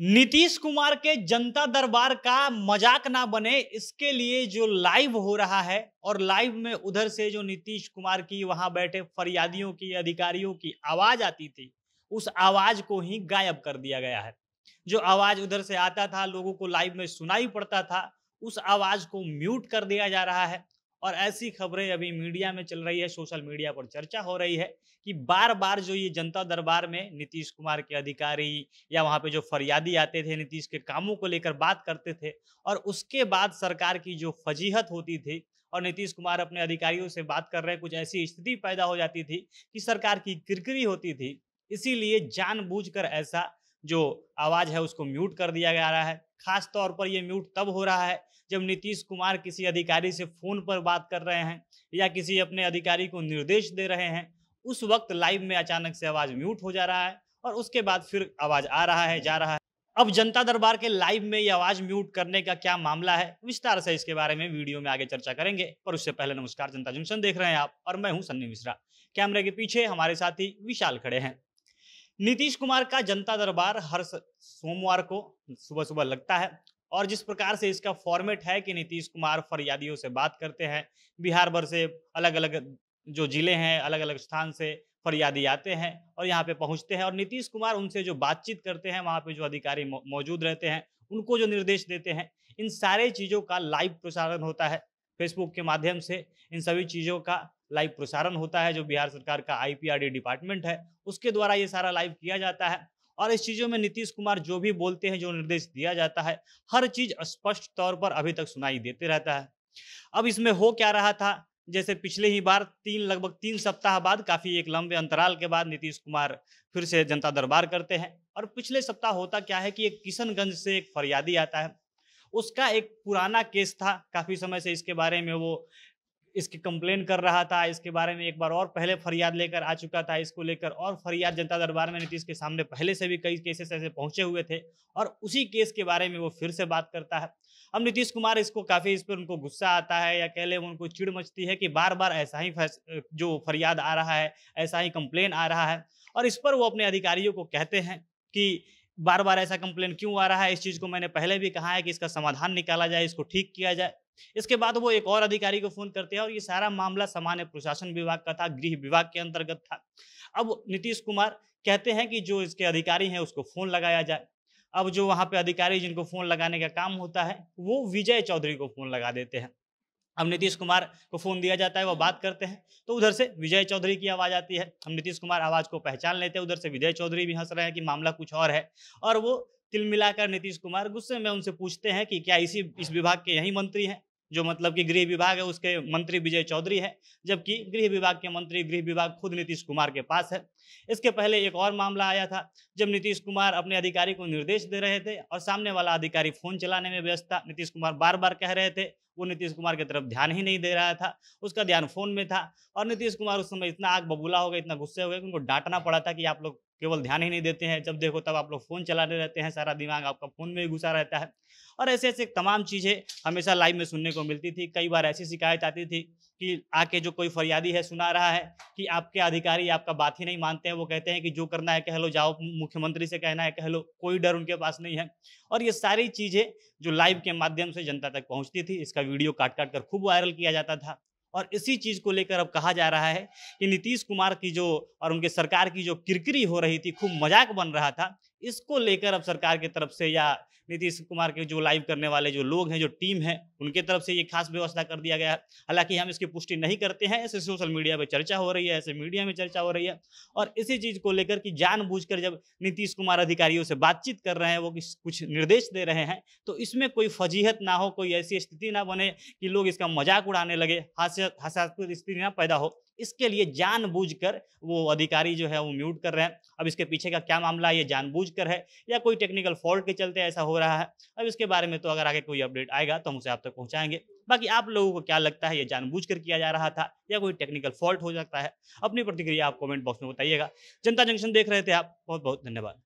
नीतीश कुमार के जनता दरबार का मजाक ना बने इसके लिए जो लाइव हो रहा है और लाइव में उधर से जो नीतीश कुमार की वहां बैठे फरियादियों की अधिकारियों की आवाज आती थी उस आवाज को ही गायब कर दिया गया है जो आवाज उधर से आता था लोगों को लाइव में सुनाई पड़ता था उस आवाज को म्यूट कर दिया जा रहा है और ऐसी खबरें अभी मीडिया में चल रही है सोशल मीडिया पर चर्चा हो रही है कि बार बार जो ये जनता दरबार में नीतीश कुमार के अधिकारी या वहाँ पे जो फरियादी आते थे नीतीश के कामों को लेकर बात करते थे और उसके बाद सरकार की जो फजीहत होती थी और नीतीश कुमार अपने अधिकारियों से बात कर रहे हैं कुछ ऐसी स्थिति पैदा हो जाती थी कि सरकार की किरकिरी होती थी इसीलिए जानबूझकर ऐसा जो आवाज़ है उसको म्यूट कर दिया जा रहा है खास तौर पर ये म्यूट तब हो रहा है जब नीतीश कुमार किसी अधिकारी से फ़ोन पर बात कर रहे हैं या किसी अपने अधिकारी को निर्देश दे रहे हैं उस वक्त लाइव में अचानक से आवाज़ म्यूट हो जा रहा है और उसके बाद फिर आवाज़ आ रहा है जा रहा है अब जनता दरबार के लाइव में ये आवाज़ म्यूट करने का क्या मामला है विस्तार से इसके बारे में वीडियो में आगे चर्चा करेंगे पर उससे पहले नमस्कार जनता जंक्शन देख रहे हैं आप और मैं हूं सन्नी मिश्रा कैमरे के पीछे हमारे साथी विशाल खड़े हैं नीतीश कुमार का जनता दरबार हर सोमवार को सुबह सुबह लगता है और जिस प्रकार से इसका फॉर्मेट है कि नीतीश कुमार फरियादियों से बात करते हैं बिहार भर से अलग अलग जो जिले हैं अलग अलग स्थान से फरियादी आते हैं और यहाँ पे पहुँचते हैं और नीतीश कुमार उनसे जो बातचीत करते हैं वहाँ पे जो अधिकारी मौजूद रहते हैं उनको जो निर्देश देते हैं इन सारे चीज़ों का लाइव प्रसारण होता है फेसबुक के माध्यम से इन सभी चीज़ों का लाइव प्रसारण होता है जो बिहार सरकार का आईपीआरडी डिपार्टमेंट है उसके द्वारा ये सारा लाइव किया जाता है और इस चीज़ों में नीतीश कुमार जो भी बोलते हैं जो निर्देश दिया जाता है हर चीज़ स्पष्ट तौर पर अभी तक सुनाई देते रहता है अब इसमें हो क्या रहा था जैसे पिछले ही बार तीन लगभग तीन सप्ताह बाद काफ़ी एक लंबे अंतराल के बाद नीतीश कुमार फिर से जनता दरबार करते हैं और पिछले सप्ताह होता क्या है कि एक किशनगंज से एक फरियादी आता है उसका एक पुराना केस था काफ़ी समय से इसके बारे में वो इसकी कंप्लेन कर रहा था इसके बारे में एक बार और पहले फरियाद लेकर आ चुका था इसको लेकर और फरियाद जनता दरबार में नीतीश के सामने पहले से भी कई केसेस ऐसे पहुंचे हुए थे और उसी केस के बारे में वो फिर से बात करता है अब नीतीश कुमार इसको काफ़ी इस पर उनको गुस्सा आता है या कह लें उनको चिड़ मचती है कि बार बार ऐसा ही जो फरियाद आ रहा है ऐसा ही कंप्लेन आ रहा है और इस पर वो अपने अधिकारियों को कहते हैं कि बार बार ऐसा कंप्लेन क्यों आ रहा है इस चीज़ को मैंने पहले भी कहा है कि इसका समाधान निकाला जाए इसको ठीक किया जाए इसके बाद वो एक और अधिकारी को फोन करते हैं और ये सारा मामला सामान्य प्रशासन विभाग का था गृह विभाग के अंतर्गत था अब नीतीश कुमार कहते हैं कि जो इसके अधिकारी हैं उसको फोन लगाया जाए अब जो वहाँ पे अधिकारी जिनको फोन लगाने का काम होता है वो विजय चौधरी को फोन लगा देते हैं अब नीतीश कुमार को फोन दिया जाता है वो बात करते हैं तो उधर से विजय चौधरी की आवाज़ आती है हम नीतीश कुमार आवाज़ को पहचान लेते हैं उधर से विजय चौधरी भी हंस रहे हैं कि मामला कुछ और है और वो तिल मिलाकर नीतीश कुमार गुस्से में उनसे पूछते हैं कि क्या इसी इस विभाग के यही मंत्री हैं जो मतलब कि गृह विभाग है उसके मंत्री विजय चौधरी है जबकि गृह विभाग के मंत्री गृह विभाग खुद नीतीश कुमार के पास है इसके पहले एक और मामला आया था जब नीतीश कुमार अपने अधिकारी को निर्देश दे रहे थे और सामने वाला अधिकारी फोन चलाने में व्यस्त था नीतीश कुमार बार बार कह रहे थे वो नीतीश कुमार की तरफ ध्यान ही नहीं दे रहा था उसका ध्यान फोन में था और नीतीश कुमार उस समय इतना आग बबूला हो गया इतना गुस्से हो गए कि उनको डांटना पड़ा था कि आप लोग केवल ध्यान ही नहीं देते हैं जब देखो तब आप लोग फ़ोन चलाने रहते हैं सारा दिमाग आपका फ़ोन में ही घुसा रहता है और ऐसे ऐसे तमाम चीज़ें हमेशा लाइव में सुनने को मिलती थी कई बार ऐसी शिकायत आती थी कि आके जो कोई फरियादी है सुना रहा है कि आपके अधिकारी आपका बात ही नहीं मानते हैं वो कहते हैं कि जो करना है कह लो जाओ मुख्यमंत्री से कहना है कह लो कोई डर उनके पास नहीं है और ये सारी चीज़ें जो लाइव के माध्यम से जनता तक पहुँचती थी इसका वीडियो काट काट कर खूब वायरल किया जाता था और इसी चीज़ को लेकर अब कहा जा रहा है कि नीतीश कुमार की जो और उनके सरकार की जो किरकिरी हो रही थी खूब मजाक बन रहा था इसको लेकर अब सरकार की तरफ से या नीतीश कुमार के जो लाइव करने वाले जो लोग हैं जो टीम है उनके तरफ से ये खास व्यवस्था कर दिया गया है हालांकि हम इसकी पुष्टि नहीं करते हैं ऐसे सोशल मीडिया पर चर्चा हो रही है ऐसे मीडिया में चर्चा हो रही है और इसी चीज़ को लेकर कि जानबूझकर जब नीतीश कुमार अधिकारियों से बातचीत कर रहे हैं वो कुछ निर्देश दे रहे हैं तो इसमें कोई फजीहत ना हो कोई ऐसी स्थिति ना बने कि लोग इसका मजाक उड़ाने लगे हास्यास्पद स्थिति ना पैदा हो इसके लिए जानबूझकर वो अधिकारी जो है वो म्यूट कर रहे हैं अब इसके पीछे का क्या मामला है ये जानबूझकर है या कोई टेक्निकल फॉल्ट के चलते ऐसा हो रहा है अब इसके बारे में तो अगर आगे कोई अपडेट आएगा तो हम उसे आप तक तो पहुँचाएंगे बाकी आप लोगों को क्या लगता है ये जानबूझ किया जा रहा था या कोई टेक्निकल फॉल्ट हो सकता है अपनी प्रतिक्रिया आप कॉमेंट बॉक्स में बताइएगा जनता जंक्शन देख रहे थे आप बहुत बहुत धन्यवाद